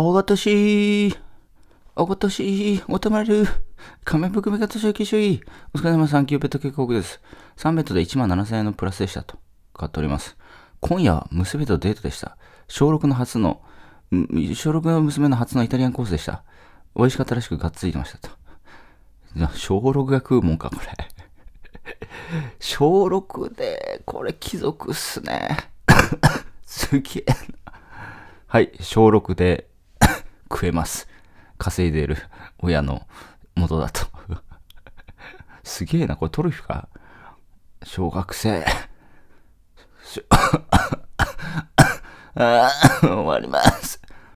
おがとしおがとしお泊まる仮面含め方集計主義お疲れ様キューペット結画です。3ベッドで1万7000円のプラスでしたと買っております。今夜は娘とデートでした。小6の初の、小6の娘の初のイタリアンコースでした。美味しかったらしくがっついてましたと。小6が食うもんか、これ。小6で、これ貴族っすね。すげえな。はい、小6で食えます。稼いでる親の元だとすげえな、これトリュフか。小学生。終わります。